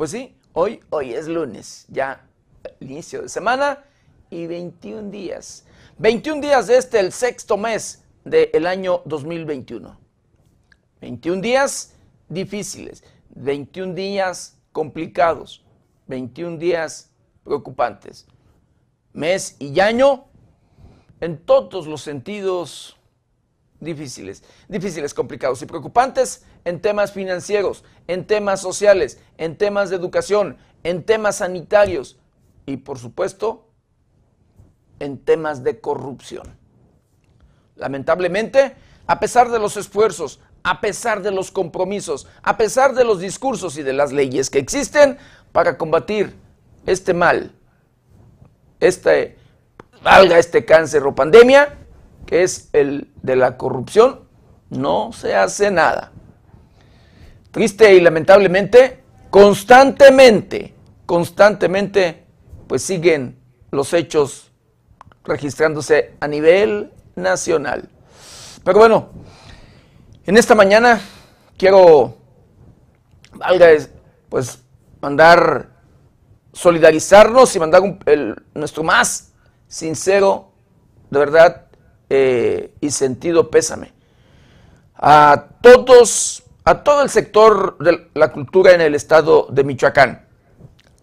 Pues sí, hoy, hoy es lunes, ya inicio de semana y 21 días. 21 días de este, el sexto mes del año 2021. 21 días difíciles, 21 días complicados, 21 días preocupantes. Mes y año, en todos los sentidos, difíciles, difíciles, complicados y preocupantes en temas financieros, en temas sociales, en temas de educación, en temas sanitarios y por supuesto en temas de corrupción. Lamentablemente, a pesar de los esfuerzos, a pesar de los compromisos, a pesar de los discursos y de las leyes que existen para combatir este mal, este, valga este cáncer o pandemia, es el de la corrupción, no se hace nada. Triste y lamentablemente, constantemente, constantemente, pues siguen los hechos registrándose a nivel nacional. Pero bueno, en esta mañana quiero, valga, pues mandar, solidarizarnos y mandar nuestro más sincero, de verdad, eh, y sentido pésame. A todos, a todo el sector de la cultura en el estado de Michoacán.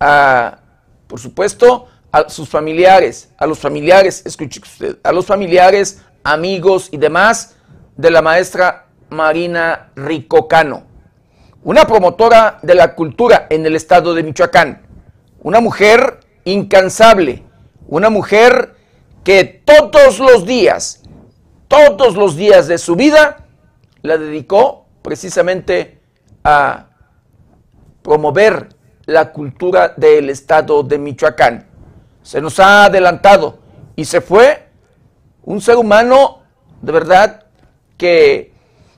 A, por supuesto, a sus familiares, a los familiares, escuche a los familiares, amigos y demás de la maestra Marina Ricocano, una promotora de la cultura en el estado de Michoacán, una mujer incansable, una mujer que todos los días, todos los días de su vida, la dedicó precisamente a promover la cultura del estado de Michoacán. Se nos ha adelantado y se fue un ser humano de verdad que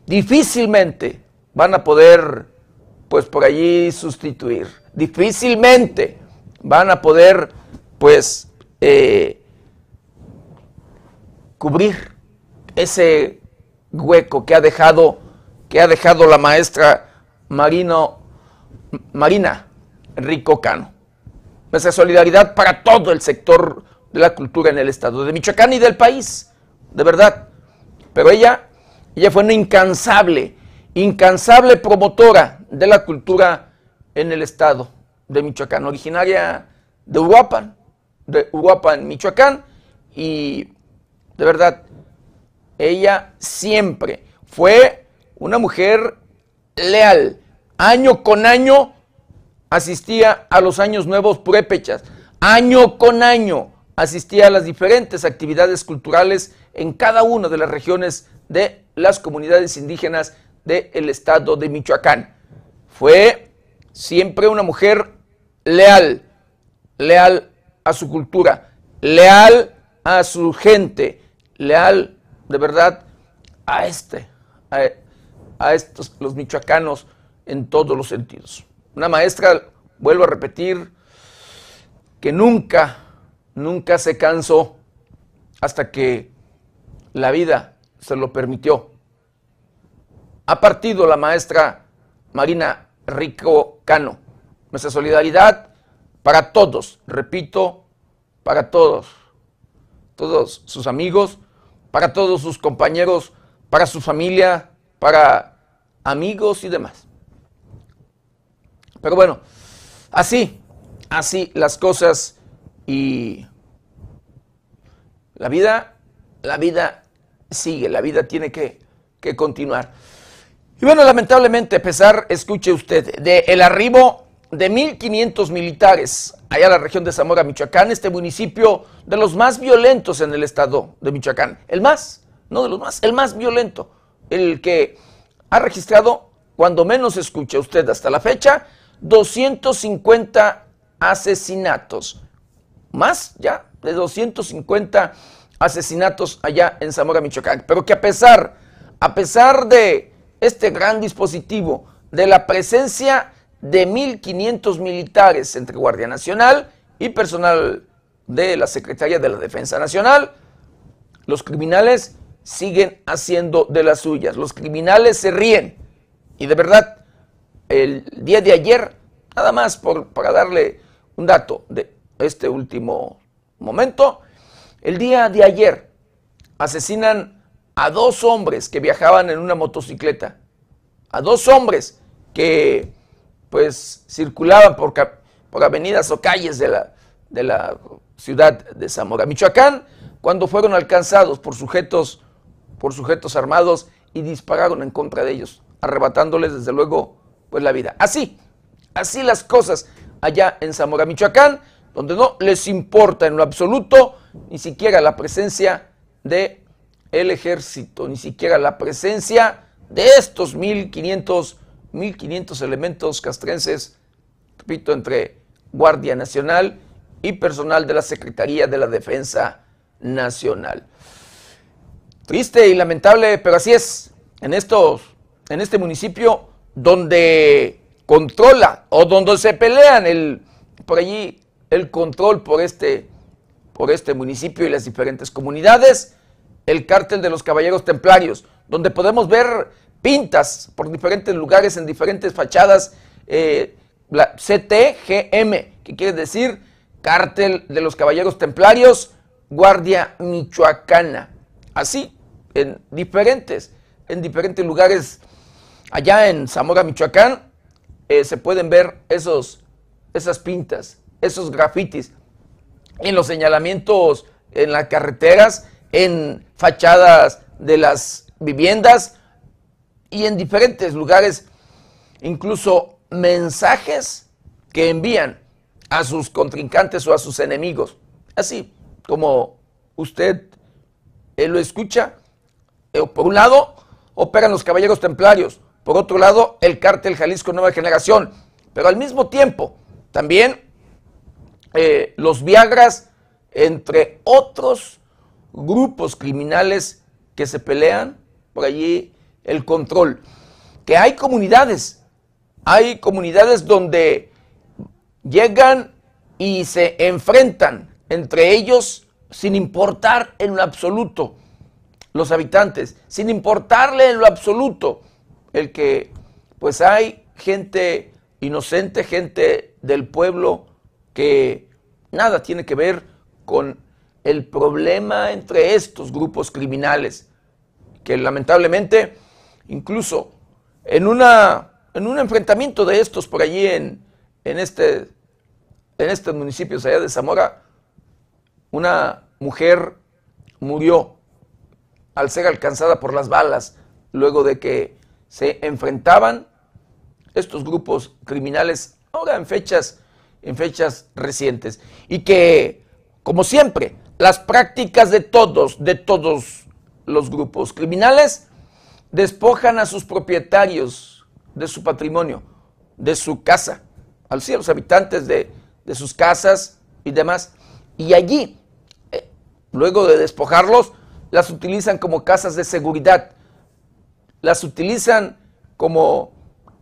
difícilmente van a poder pues por allí sustituir. Difícilmente van a poder pues eh, cubrir ese hueco que ha dejado, que ha dejado la maestra Marino, Marina Rico Cano. Esa solidaridad para todo el sector de la cultura en el estado de Michoacán y del país, de verdad. Pero ella, ella fue una incansable, incansable promotora de la cultura en el estado de Michoacán, originaria de Uruapan, de Uruapan, Michoacán, y de verdad, ella siempre fue una mujer leal. Año con año asistía a los años nuevos purépechas. Año con año asistía a las diferentes actividades culturales en cada una de las regiones de las comunidades indígenas del estado de Michoacán. Fue siempre una mujer leal, leal a su cultura, leal a su gente, leal de verdad a este, a, estos, los michoacanos en todos los sentidos. Una maestra, vuelvo a repetir, que nunca, nunca se cansó hasta que la vida se lo permitió. Ha partido la maestra Marina Rico Cano. Nuestra solidaridad para todos, repito, para todos, todos sus amigos, para todos sus compañeros, para su familia, para amigos y demás. Pero bueno, así, así las cosas y la vida, la vida sigue, la vida tiene que, que continuar. Y bueno, lamentablemente, a pesar, escuche usted, de el arribo de 1.500 militares allá en la región de Zamora, Michoacán, este municipio de los más violentos en el estado de Michoacán. El más, no de los más, el más violento, el que ha registrado, cuando menos escucha usted hasta la fecha, 250 asesinatos. Más ya de 250 asesinatos allá en Zamora, Michoacán. Pero que a pesar, a pesar de este gran dispositivo, de la presencia de 1.500 militares entre Guardia Nacional y personal de la Secretaría de la Defensa Nacional. Los criminales siguen haciendo de las suyas, los criminales se ríen. Y de verdad, el día de ayer, nada más por, para darle un dato de este último momento, el día de ayer asesinan a dos hombres que viajaban en una motocicleta, a dos hombres que pues circulaban por, por avenidas o calles de la, de la ciudad de Zamora. Michoacán, cuando fueron alcanzados por sujetos, por sujetos armados y dispararon en contra de ellos, arrebatándoles desde luego pues la vida. Así, así las cosas allá en Zamora, Michoacán, donde no les importa en lo absoluto ni siquiera la presencia de el ejército, ni siquiera la presencia de estos 1500 1.500 elementos castrenses, repito, entre Guardia Nacional y personal de la Secretaría de la Defensa Nacional. Triste y lamentable, pero así es. En, estos, en este municipio donde controla o donde se pelean el, por allí el control por este, por este municipio y las diferentes comunidades, el cártel de los caballeros templarios, donde podemos ver pintas por diferentes lugares, en diferentes fachadas, eh, la CTGM, que quiere decir Cártel de los Caballeros Templarios, Guardia Michoacana. Así, en diferentes, en diferentes lugares allá en Zamora, Michoacán, eh, se pueden ver esos, esas pintas, esos grafitis, en los señalamientos en las carreteras, en fachadas de las viviendas, y en diferentes lugares, incluso mensajes que envían a sus contrincantes o a sus enemigos. Así como usted lo escucha, eh, por un lado operan los caballeros templarios, por otro lado el cártel Jalisco Nueva Generación, pero al mismo tiempo también eh, los Viagras, entre otros grupos criminales que se pelean por allí el control. Que hay comunidades, hay comunidades donde llegan y se enfrentan entre ellos sin importar en lo absoluto los habitantes, sin importarle en lo absoluto el que pues hay gente inocente, gente del pueblo que nada tiene que ver con el problema entre estos grupos criminales que lamentablemente incluso en, un enfrentamiento de estos por allí en, este, en estos municipios allá de Zamora, una mujer murió al ser alcanzada por las balas luego de que se enfrentaban estos grupos criminales ahora en fechas en fechas recientes y que como siempre las prácticas de todos de todos los grupos criminales despojan a sus propietarios de su patrimonio, de su casa, a los habitantes de, sus casas y demás. Y allí, eh, luego de despojarlos, las utilizan como casas de seguridad, las utilizan como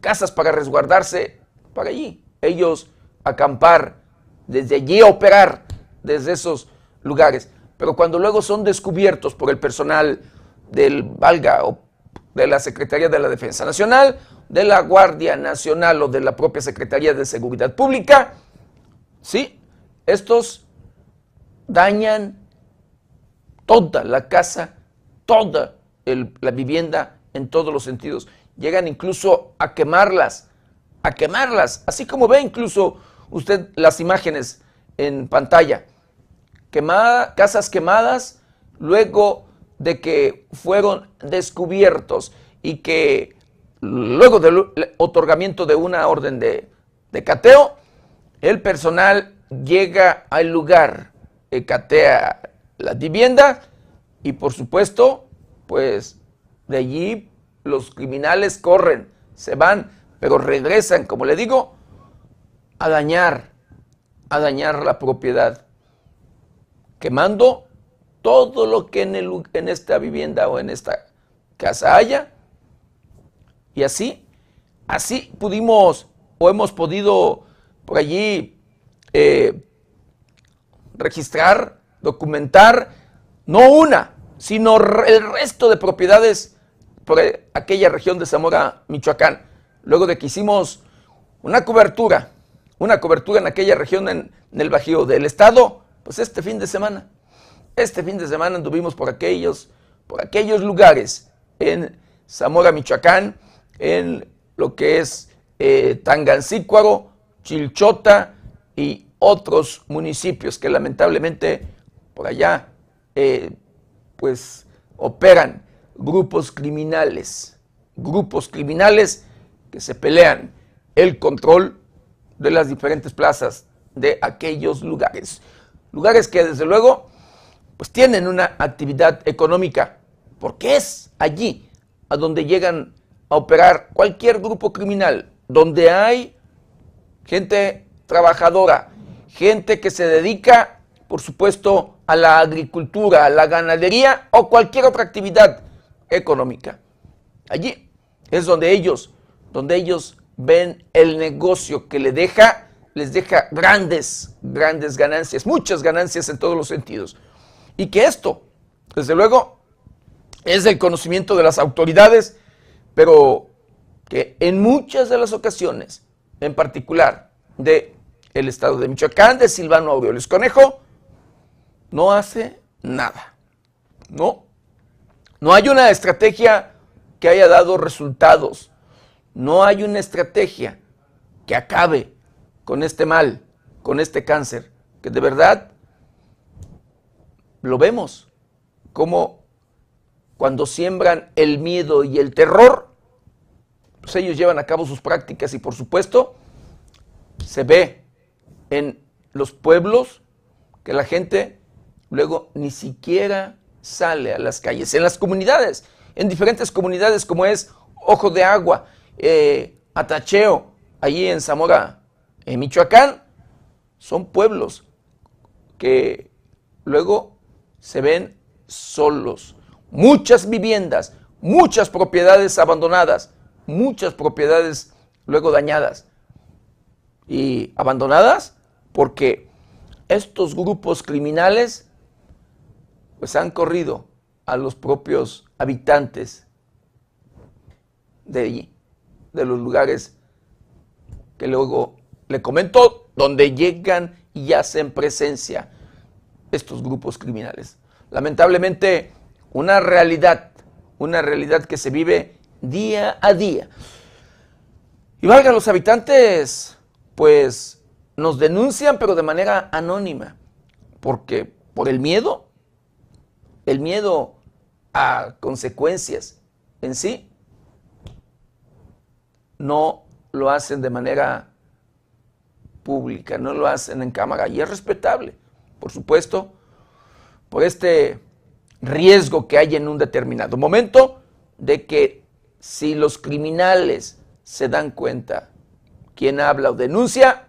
casas para resguardarse para allí. Ellos acampar, desde allí operar, desde esos lugares. Pero cuando luego son descubiertos por el personal del, valga, o de la Secretaría de la Defensa Nacional, de la Guardia Nacional o de la propia Secretaría de Seguridad Pública, ¿sí? Estos dañan toda la casa, toda la vivienda en todos los sentidos. Llegan incluso a quemarlas, a quemarlas, así como ve incluso usted las imágenes en pantalla. Quemada, casas quemadas, luego de que fueron descubiertos y que luego del otorgamiento de una orden de, cateo, el personal llega al lugar, eh, catea la vivienda y por supuesto, pues de allí los criminales corren, se van, pero regresan, como le digo, a dañar, a dañar la propiedad, quemando todo lo que en, esta vivienda o en esta casa haya. Y así, así pudimos o hemos podido por allí eh, registrar, documentar, no una, sino el resto de propiedades por aquella región de Zamora, Michoacán. Luego de que hicimos una cobertura, una cobertura en aquella región en el Bajío del Estado, pues este fin de semana. Este fin de semana anduvimos por aquellos, por aquellos lugares, en Zamora, Michoacán, en lo que es eh, Tangancícuaro, Chilchota y otros municipios que lamentablemente por allá eh, pues operan grupos criminales, grupos criminales que se pelean el control de las diferentes plazas de aquellos lugares. Lugares que desde luego pues tienen una actividad económica, porque es allí a donde llegan a operar cualquier grupo criminal, donde hay gente trabajadora, gente que se dedica, por supuesto, a la agricultura, a la ganadería o cualquier otra actividad económica. Allí es donde ellos, donde ellos ven el negocio que deja, les deja grandes, grandes ganancias, muchas ganancias en todos los sentidos. Y que esto, desde luego, es el conocimiento de las autoridades, pero que en muchas de las ocasiones, en particular de el estado de Michoacán, de Silvano Aureoles Conejo, no hace nada. No, no hay una estrategia que haya dado resultados. No hay una estrategia que acabe con este mal, con este cáncer, que de verdad lo vemos, como cuando siembran el miedo y el terror, pues ellos llevan a cabo sus prácticas y por supuesto se ve en los pueblos que la gente luego ni siquiera sale a las calles, en las comunidades, en diferentes comunidades como es Ojo de Agua, eh, Atacheo, allí en Zamora, en Michoacán, son pueblos que luego se ven solos. Muchas viviendas, muchas propiedades abandonadas, muchas propiedades luego dañadas y abandonadas porque estos grupos criminales pues han corrido a los propios habitantes de allí, de los lugares que luego le comento donde llegan y hacen presencia estos grupos criminales. Lamentablemente, una realidad, una realidad que se vive día a día. Y valga, los habitantes, pues nos denuncian, pero de manera anónima, porque por el miedo, el miedo a consecuencias en sí, no lo hacen de manera pública, no lo hacen en cámara, y es respetable por supuesto, por este riesgo que hay en un determinado momento de que si los criminales se dan cuenta quién habla o denuncia,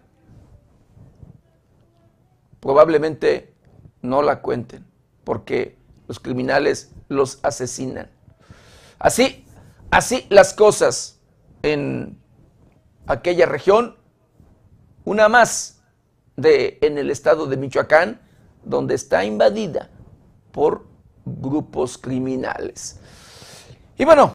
probablemente no la cuenten, porque los criminales los asesinan. Así, así las cosas en aquella región, una más de, en el estado de Michoacán, donde está invadida por grupos criminales. Y bueno,